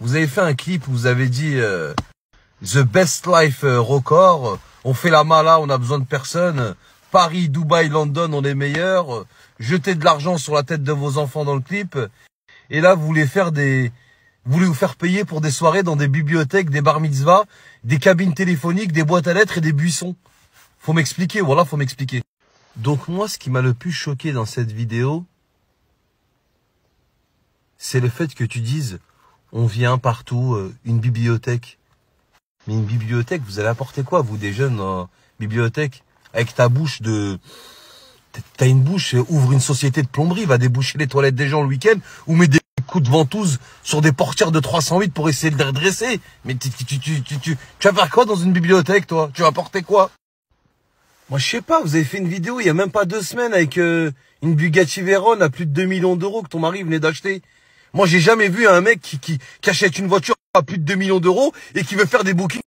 Vous avez fait un clip où vous avez dit euh, The Best Life euh, Record. On fait la mala, on a besoin de personne. Paris, Dubaï, London, on est meilleurs. Jetez de l'argent sur la tête de vos enfants dans le clip. Et là, vous voulez faire des, vous voulez vous faire payer pour des soirées dans des bibliothèques, des bar mitzvahs, des cabines téléphoniques, des boîtes à lettres et des buissons. Faut m'expliquer, voilà, faut m'expliquer. Donc moi, ce qui m'a le plus choqué dans cette vidéo, c'est le fait que tu dises on vient partout, euh, une bibliothèque. Mais une bibliothèque, vous allez apporter quoi, vous, des jeunes, euh, bibliothèque Avec ta bouche de... T'as une bouche, euh, ouvre une société de plomberie, va déboucher les toilettes des gens le week-end, ou met des coups de ventouse sur des portières de 308 pour essayer de les redresser. Mais tu, tu, tu, vas faire quoi dans une bibliothèque, toi Tu vas apporter quoi Moi, je sais pas, vous avez fait une vidéo il y a même pas deux semaines avec euh, une Bugatti Veyron à plus de 2 millions d'euros que ton mari venait d'acheter. Moi, j'ai jamais vu un mec qui, qui, qui achète une voiture à plus de 2 millions d'euros et qui veut faire des bookings